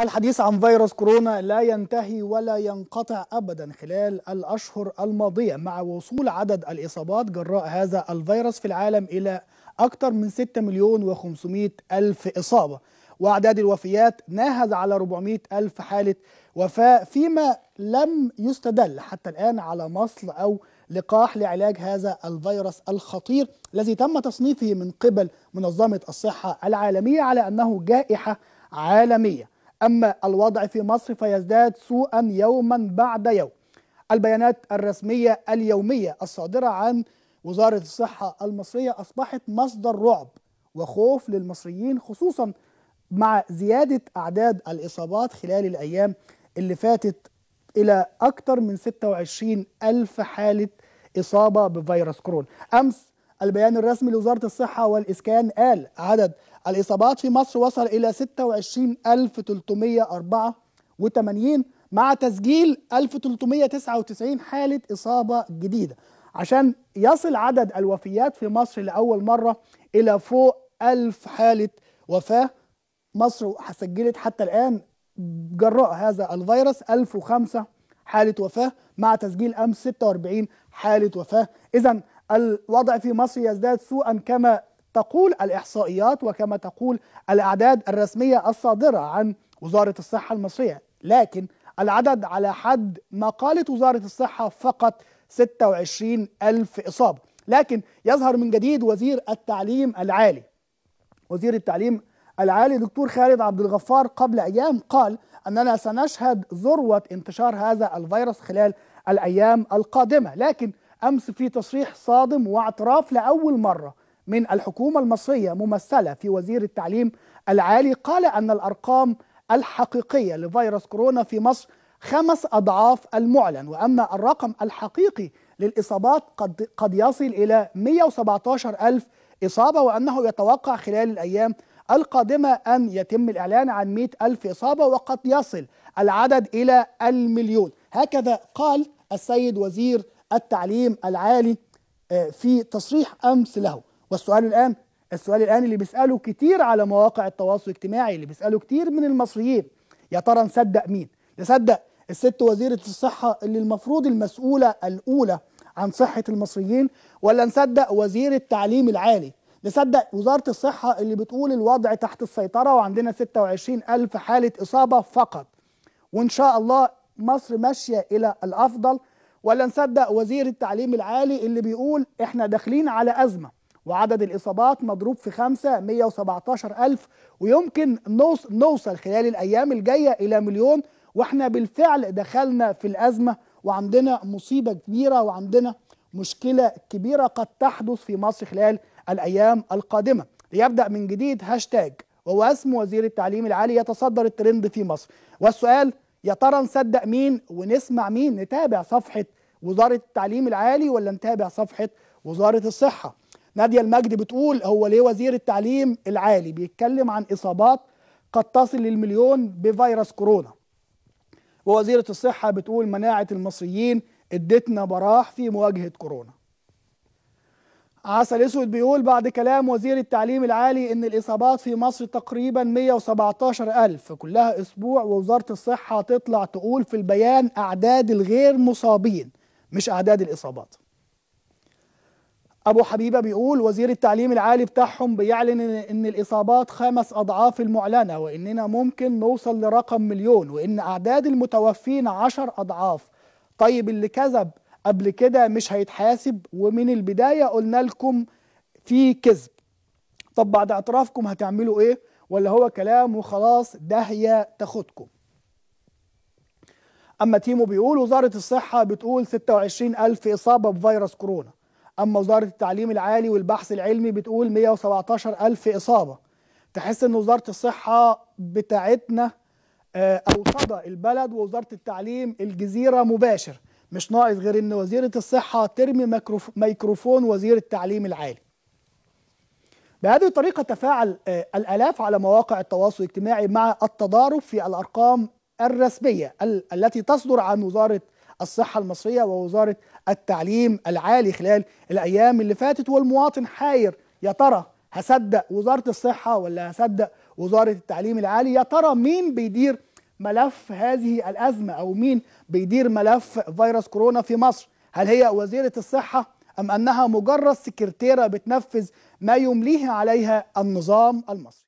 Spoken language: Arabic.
الحديث عن فيروس كورونا لا ينتهي ولا ينقطع ابدا خلال الاشهر الماضيه مع وصول عدد الاصابات جراء هذا الفيروس في العالم الى اكثر من 6 مليون و500 الف اصابه واعداد الوفيات ناهز على 400 الف حاله وفاه فيما لم يستدل حتى الان على مصل او لقاح لعلاج هذا الفيروس الخطير الذي تم تصنيفه من قبل منظمه الصحه العالميه على انه جائحه عالميه أما الوضع في مصر فيزداد سوءا يوما بعد يوم البيانات الرسمية اليومية الصادرة عن وزارة الصحة المصرية أصبحت مصدر رعب وخوف للمصريين خصوصا مع زيادة أعداد الإصابات خلال الأيام اللي فاتت إلى أكثر من 26 ألف حالة إصابة بفيروس كورونا أمس البيان الرسمي لوزارة الصحة والإسكان قال عدد الإصابات في مصر وصل إلى 26384 مع تسجيل 1399 حالة إصابة جديدة عشان يصل عدد الوفيات في مصر لأول مرة إلى فوق 1000 حالة وفاة مصر سجلت حتى الآن جراء هذا الفيروس 1005 حالة وفاة مع تسجيل أمس 46 حالة وفاة إذا الوضع في مصر يزداد سوءا كما تقول الإحصائيات وكما تقول الأعداد الرسمية الصادرة عن وزارة الصحة المصرية لكن العدد على حد ما قالت وزارة الصحة فقط 26 ألف إصابة لكن يظهر من جديد وزير التعليم العالي وزير التعليم العالي دكتور خالد عبد الغفار قبل أيام قال أننا سنشهد ذروة انتشار هذا الفيروس خلال الأيام القادمة لكن أمس في تصريح صادم واعتراف لأول مرة من الحكومة المصرية ممثلة في وزير التعليم العالي قال أن الأرقام الحقيقية لفيروس كورونا في مصر خمس أضعاف المعلن وأما الرقم الحقيقي للإصابات قد, قد يصل إلى 117 ألف إصابة وأنه يتوقع خلال الأيام القادمة أن يتم الإعلان عن 100 ألف إصابة وقد يصل العدد إلى المليون هكذا قال السيد وزير التعليم العالي آه، في تصريح أمس له والسؤال الآن السؤال الآن اللي بيسأله كتير على مواقع التواصل الاجتماعي اللي بيسأله كتير من المصريين يا ترى نصدق مين؟ نصدق الست وزيرة الصحة اللي المفروض المسؤولة الأولى عن صحة المصريين ولا نصدق وزير التعليم العالي نصدق وزارة الصحة اللي بتقول الوضع تحت السيطرة وعندنا 26 ألف حالة إصابة فقط وإن شاء الله مصر ماشية إلى الأفضل ولا نصدق وزير التعليم العالي اللي بيقول إحنا داخلين على أزمة وعدد الإصابات مضروب في خمسة 117 ألف ويمكن نوصل خلال الأيام الجاية إلى مليون وإحنا بالفعل دخلنا في الأزمة وعندنا مصيبة كبيرة وعندنا مشكلة كبيرة قد تحدث في مصر خلال الأيام القادمة ليبدأ من جديد هاشتاج وهو اسم وزير التعليم العالي يتصدر الترند في مصر والسؤال يا ترى نصدق مين ونسمع مين نتابع صفحة وزارة التعليم العالي ولا نتابع صفحة وزارة الصحة نادية المجد بتقول هو ليه وزير التعليم العالي بيتكلم عن إصابات قد تصل للمليون بفيروس كورونا ووزيرة الصحة بتقول مناعة المصريين ادتنا براح في مواجهة كورونا عسل اسود بيقول بعد كلام وزير التعليم العالي ان الاصابات في مصر تقريبا 117 الف كلها اسبوع ووزاره الصحه تطلع تقول في البيان اعداد الغير مصابين مش اعداد الاصابات ابو حبيبه بيقول وزير التعليم العالي بتاعهم بيعلن ان الاصابات خمس اضعاف المعلنه واننا ممكن نوصل لرقم مليون وان اعداد المتوفين عشر اضعاف طيب اللي كذب قبل كده مش هيتحاسب ومن البدايه قلنا لكم في كذب طب بعد اعترافكم هتعملوا ايه ولا هو كلام وخلاص داهيه تاخدكم اما تيمو بيقول وزاره الصحه بتقول 26 الف اصابه بفيروس كورونا اما وزاره التعليم العالي والبحث العلمي بتقول 117 الف اصابه تحس ان وزاره الصحه بتاعتنا آه، أو صدى البلد ووزاره التعليم الجزيره مباشر مش ناقص غير ان وزيره الصحه ترمي ميكروفون وزير التعليم العالي بهذه الطريقة تفاعل آه، الآلاف على مواقع التواصل الاجتماعي مع التضارب في الأرقام الرسمية التي تصدر عن وزارة الصحة المصرية ووزارة التعليم العالي خلال الأيام اللي فاتت والمواطن حاير يا ترى هصدق وزارة الصحة ولا هصدق وزارة التعليم العالي يا ترى مين بيدير ملف هذه الأزمة أو مين بيدير ملف فيروس كورونا في مصر هل هي وزيرة الصحة أم أنها مجرد سكرتيرة بتنفذ ما يمليه عليها النظام المصري